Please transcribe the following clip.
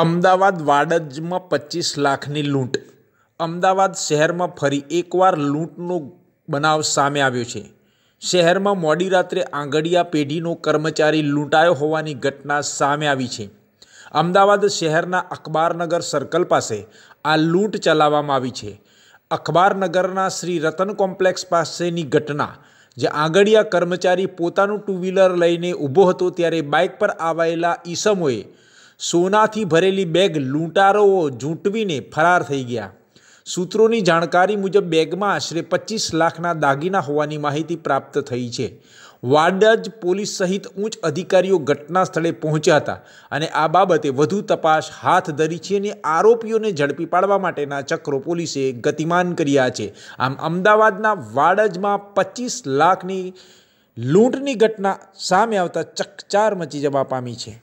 અમદાવાદ વાડજમાં પચીસ લાખની લૂંટ અમદાવાદ શહેરમાં ફરી એકવાર લૂંટનો બનાવ સામે આવ્યો છે શહેરમાં મોડી રાત્રે આંગડિયા પેઢીનો કર્મચારી લૂંટાયો હોવાની ઘટના સામે આવી છે અમદાવાદ શહેરના અખબારનગર સર્કલ પાસે આ લૂંટ ચલાવવામાં આવી છે અખબારનગરના શ્રી રતન કોમ્પ્લેક્સ પાસેની ઘટના જે આંગડિયા કર્મચારી પોતાનું ટુ વ્હીલર લઈને ઊભો હતો ત્યારે બાઇક પર આવેલા ઈસમોએ સોનાથી ભરેલી બેગ લૂંટારોઓ ઝૂંટવીને ફરાર થઈ ગયા સૂત્રોની જાણકારી મુજબ બેગમાં આશરે પચીસ લાખના દાગીના હોવાની માહિતી પ્રાપ્ત થઈ છે વાડજ પોલીસ સહિત ઉચ્ચ અધિકારીઓ ઘટના સ્થળે પહોંચ્યા હતા અને આ બાબતે વધુ તપાસ હાથ ધરી છે અને આરોપીઓને ઝડપી પાડવા માટેના ચક્રો પોલીસે ગતિમાન કર્યા છે આમ અમદાવાદના વાડજમાં પચીસ લાખની લૂંટની ઘટના સામે આવતા ચકચાર મચી જવા પામી છે